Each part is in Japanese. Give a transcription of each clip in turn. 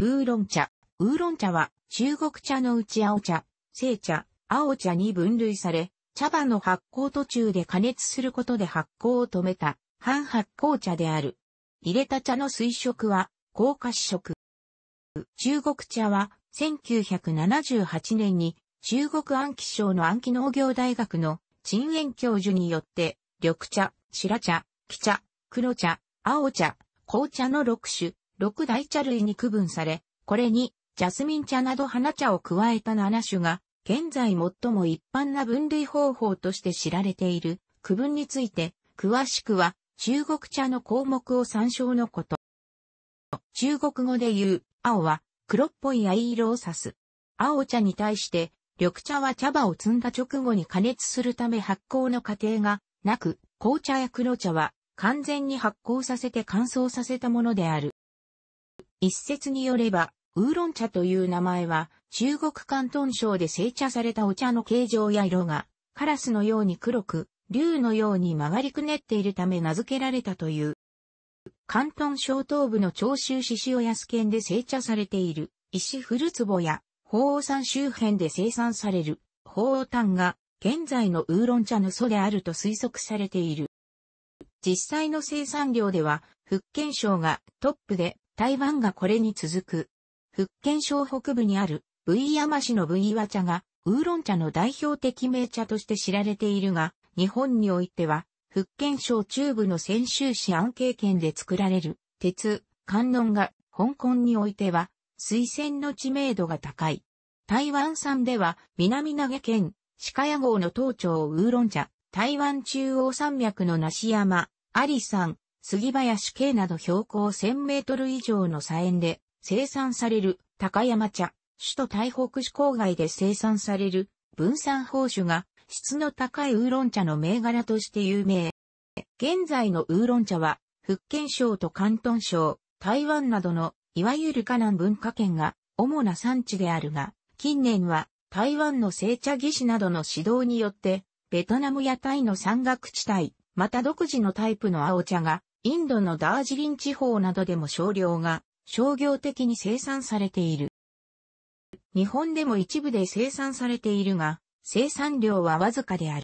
ウーロン茶。ウーロン茶は中国茶のうち青茶、青茶、青茶に分類され、茶葉の発酵途中で加熱することで発酵を止めた半発酵茶である。入れた茶の水色は高菓子色。中国茶は1978年に中国暗記省の暗記農業大学の陳園教授によって緑茶、白茶、木茶、黒茶、青茶、紅茶の6種、6大茶類に区分され、これにジャスミン茶など花茶を加えた7種が、現在最も一般な分類方法として知られている区分について、詳しくは中国茶の項目を参照のこと。中国語で言う、青は黒っぽい藍色を指す。青茶に対して、緑茶は茶葉を摘んだ直後に加熱するため発酵の過程がなく、紅茶や黒茶は完全に発酵させて乾燥させたものである。一説によれば、ウーロン茶という名前は、中国関東省で製茶されたお茶の形状や色が、カラスのように黒く、竜のように曲がりくねっているため名付けられたという。関東省東部の長州市塩安県で製茶されている、石古壺や、鳳凰山周辺で生産される、鳳凰炭が、現在のウーロン茶の祖であると推測されている。実際の生産量では、福建省がトップで台湾がこれに続く。福建省北部にある、V 山市の V ワ茶が、ウーロン茶の代表的名茶として知られているが、日本においては、福建省中部の泉州市安慶県で作られる、鉄、観音が、香港においては、水仙の知名度が高い。台湾産では、南投げ県、鹿屋号の東町ウーロン茶、台湾中央山脈の梨山、アリ山、杉林系など標高1000メートル以上の茶園で生産される高山茶、首都台北市郊外で生産される分散宝酬が質の高いウーロン茶の銘柄として有名。現在のウーロン茶は福建省と広東省、台湾などのいわゆる河南文化圏が主な産地であるが、近年は台湾の製茶技師などの指導によってベトナムやタイの山岳地帯、また独自のタイプの青茶がインドのダージリン地方などでも少量が商業的に生産されている。日本でも一部で生産されているが、生産量はわずかである。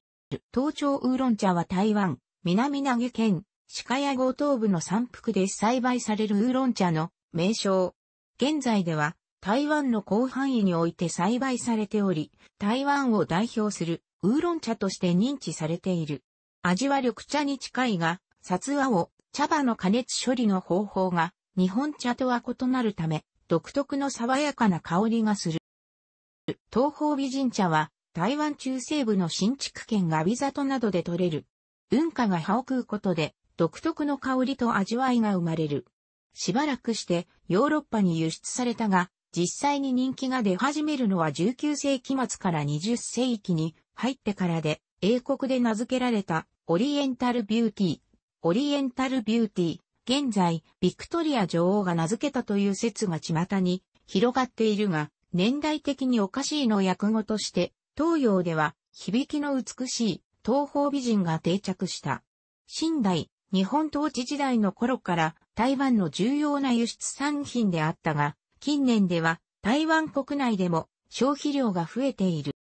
東朝ウーロン茶は台湾、南投げ県、鹿屋号東部の山腹で栽培されるウーロン茶の名称。現在では台湾の広範囲において栽培されており、台湾を代表するウーロン茶として認知されている。味は緑茶に近いが、札和を茶葉の加熱処理の方法が日本茶とは異なるため、独特の爽やかな香りがする。東方美人茶は台湾中西部の新築県阿ビ里などで採れる。文化が葉を食うことで独特の香りと味わいが生まれる。しばらくしてヨーロッパに輸出されたが、実際に人気が出始めるのは19世紀末から20世紀に入ってからで、英国で名付けられたオリエンタルビューティー、オリエンタルビューティー、現在、ビクトリア女王が名付けたという説が巷に広がっているが、年代的におかしいの訳語として、東洋では、響きの美しい東方美人が定着した。新代、日本統治時代の頃から台湾の重要な輸出産品であったが、近年では台湾国内でも消費量が増えている。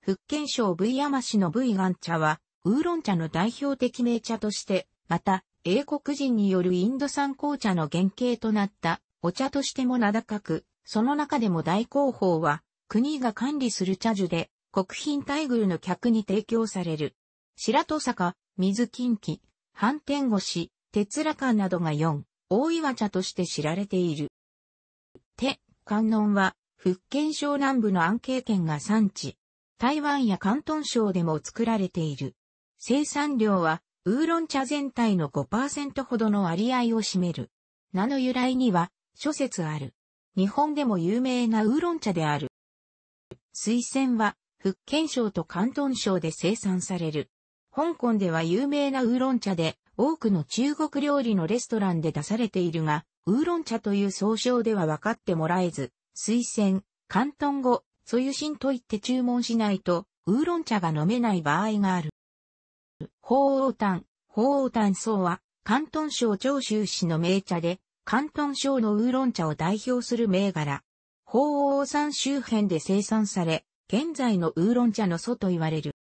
福建省 V 山市の V 岩茶は、ウーロン茶の代表的名茶としてまた、英国人によるインド産紅茶の原型となったお茶としても名高く、その中でも大広報は、国が管理する茶樹で、国賓待遇の客に提供される。白戸坂、水近畿、反転越、鉄羅館などが4、大岩茶として知られている。手、観音は、福建省南部の安慶県が産地。台湾や広東省でも作られている。生産量は、ウーロン茶全体の5%ほどの割合を占める。名の由来には諸説ある。日本でも有名なウーロン茶である。水仙は福建省と広東省で生産される。香港では有名なウーロン茶で多くの中国料理のレストランで出されているが、ウーロン茶という総称では分かってもらえず、水仙、広東語、ソユシンと言って注文しないと、ウーロン茶が飲めない場合がある。鳳凰炭、鳳凰炭草は、広東省長州市の名茶で、広東省のウーロン茶を代表する銘柄。鳳凰山周辺で生産され、現在のウーロン茶の祖と言われる。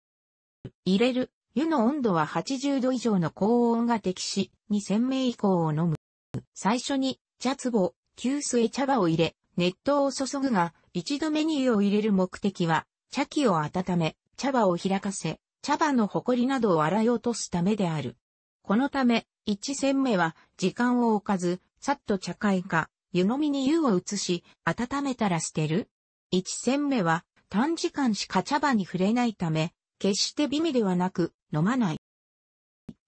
入れる、湯の温度は80度以上の高温が適し、2000名以降を飲む。最初に、茶壺、急須へ茶葉を入れ、熱湯を注ぐが、一度目に湯を入れる目的は、茶器を温め、茶葉を開かせ、茶葉の埃などを洗い落とすためである。このため、一煎目は時間を置かず、さっと茶会か、湯飲みに湯を移し、温めたら捨てる。一煎目は短時間しか茶葉に触れないため、決して美味ではなく、飲まない。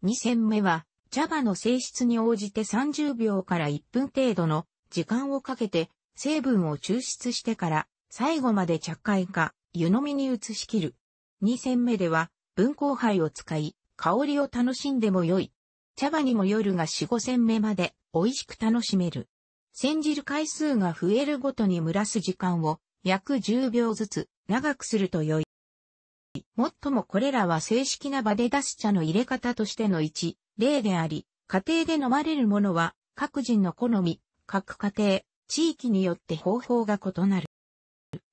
二煎目は、茶葉の性質に応じて30秒から1分程度の時間をかけて成分を抽出してから最後まで茶会か湯飲みに移し切る。二煎目では文庫杯を使い、香りを楽しんでも良い。茶葉にも夜が四五千目まで美味しく楽しめる。煎じる回数が増えるごとに蒸らす時間を約10秒ずつ長くすると良い。もっともこれらは正式な場で出す茶の入れ方としての一例であり、家庭で飲まれるものは各人の好み、各家庭、地域によって方法が異なる。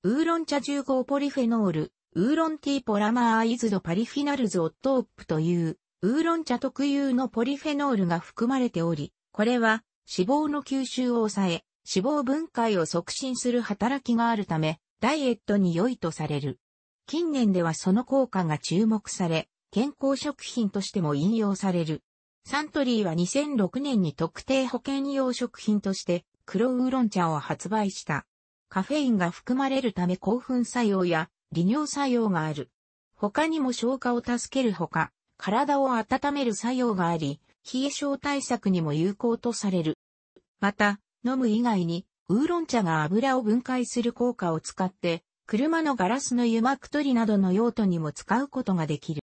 ウーロン茶1合ポリフェノール、ウーロンティーポラマーイズドパリフィナルズオットープという、ウーロン茶特有のポリフェノールが含まれており、これは脂肪の吸収を抑え、脂肪分解を促進する働きがあるため、ダイエットに良いとされる。近年ではその効果が注目され、健康食品としても引用される。サントリーは2006年に特定保険用食品として黒ウーロン茶を発売した。カフェインが含まれるため興奮作用や利尿作用がある。他にも消化を助けるほか、体を温める作用があり、冷え症対策にも有効とされる。また、飲む以外に、ウーロン茶が油を分解する効果を使って、車のガラスの油膜取りなどの用途にも使うことができる。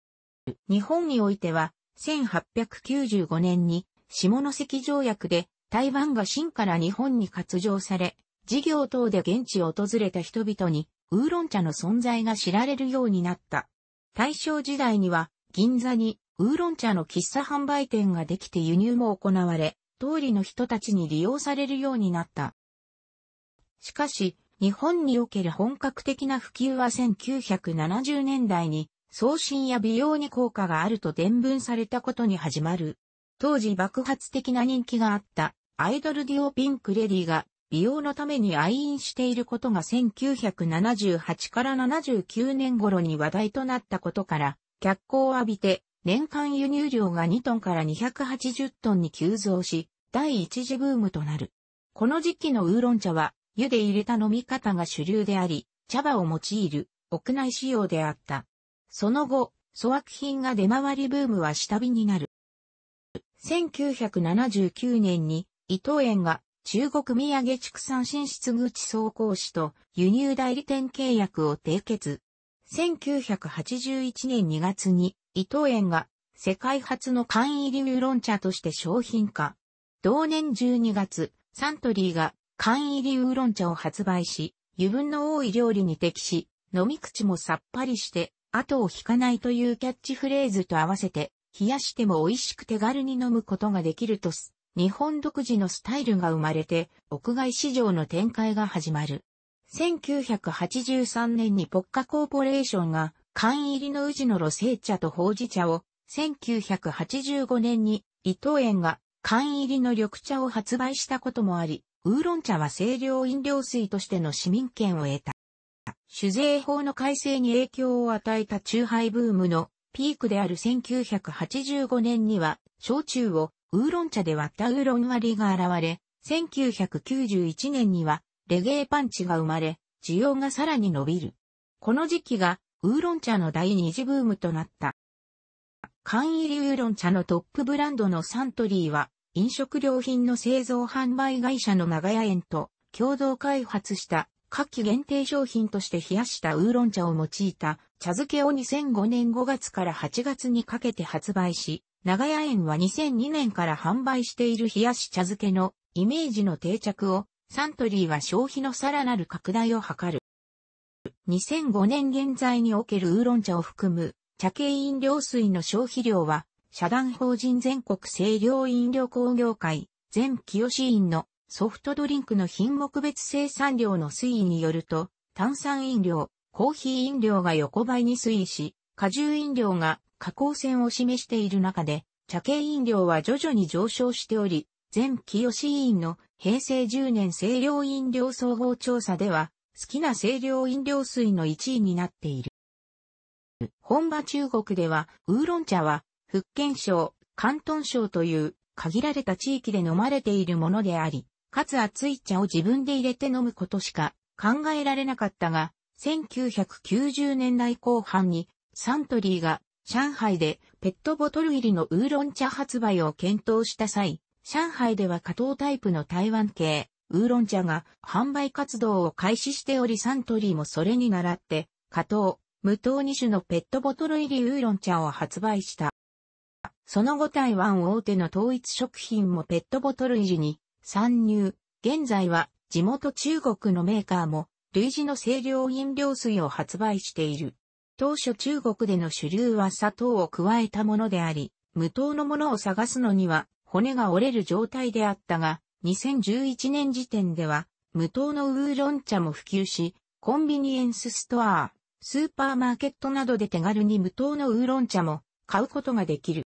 日本においては、1895年に下関条約で台湾が清から日本に割譲され、事業等で現地を訪れた人々にウーロン茶の存在が知られるようになった。大正時代には銀座にウーロン茶の喫茶販売店ができて輸入も行われ、通りの人たちに利用されるようになった。しかし、日本における本格的な普及は1970年代に、送信や美容に効果があると伝聞されたことに始まる。当時爆発的な人気があったアイドルデュオピンクレディが美容のために愛飲していることが1978から79年頃に話題となったことから、脚光を浴びて、年間輸入量が2トンから280トンに急増し、第一次ブームとなる。この時期のウーロン茶は、湯で入れた飲み方が主流であり、茶葉を用いる屋内仕様であった。その後、粗悪品が出回りブームは下火になる。1979年に伊藤園が中国土産畜産進出口総工士と輸入代理店契約を締結。1981年2月に伊藤園が世界初の缶入りウーロン茶として商品化。同年12月、サントリーが缶入りウーロン茶を発売し、油分の多い料理に適し、飲み口もさっぱりして、後を引かないというキャッチフレーズと合わせて、冷やしても美味しく手軽に飲むことができると日本独自のスタイルが生まれて、屋外市場の展開が始まる。1983年にポッカコーポレーションが、缶入りの宇治の露生茶とほうじ茶を、1985年に伊藤園が缶入りの緑茶を発売したこともあり、ウーロン茶は清涼飲料水としての市民権を得た。酒税法の改正に影響を与えた中ハイブームのピークである1985年には、焼酎をウーロン茶で割ったウーロン割が現れ、1991年にはレゲエパンチが生まれ、需要がさらに伸びる。この時期がウーロン茶の第二次ブームとなった。缶入りウーロン茶のトップブランドのサントリーは、飲食料品の製造販売会社の長屋園と共同開発した夏季限定商品として冷やしたウーロン茶を用いた茶漬けを2005年5月から8月にかけて発売し、長屋園は2002年から販売している冷やし茶漬けのイメージの定着をサントリーは消費のさらなる拡大を図る。2005年現在におけるウーロン茶を含む茶系飲料水の消費量は社団法人全国清涼飲料工業会全清志院のソフトドリンクの品目別生産量の推移によると炭酸飲料、コーヒー飲料が横ばいに推移し、果汁飲料が下降線を示している中で、茶系飲料は徐々に上昇しており、前清志委員の平成10年清涼飲料総合調査では、好きな清涼飲料水の1位になっている。本場中国では、ウーロン茶は、福建省、広東省という限られた地域で飲まれているものであり、かつ熱い茶を自分で入れて飲むことしか考えられなかったが、1990年代後半にサントリーが上海でペットボトル入りのウーロン茶発売を検討した際、上海では加藤タイプの台湾系、ウーロン茶が販売活動を開始しておりサントリーもそれに倣って、加藤、無糖2種のペットボトル入りウーロン茶を発売した。その後台湾大手の統一食品もペットボトル入りに参入。現在は地元中国のメーカーも類似の清涼飲料水を発売している。当初中国での主流は砂糖を加えたものであり、無糖のものを探すのには骨が折れる状態であったが、2011年時点では無糖のウーロン茶も普及し、コンビニエンスストア、スーパーマーケットなどで手軽に無糖のウーロン茶も買うことができる。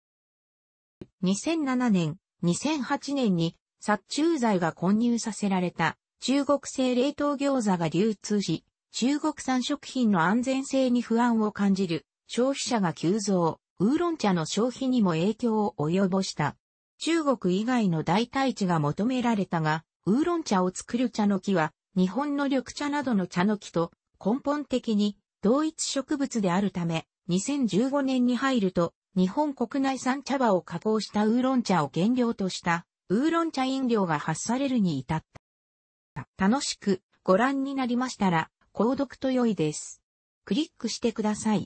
2007年、2008年に殺虫剤が混入させられた中国製冷凍餃子が流通し、中国産食品の安全性に不安を感じる消費者が急増、ウーロン茶の消費にも影響を及ぼした。中国以外の代替地が求められたが、ウーロン茶を作る茶の木は、日本の緑茶などの茶の木と根本的に同一植物であるため、2015年に入ると、日本国内産茶葉を加工したウーロン茶を原料とした、ウーロン茶飲料が発されるに至った。楽しくご覧になりましたら、購読と良いです。クリックしてください。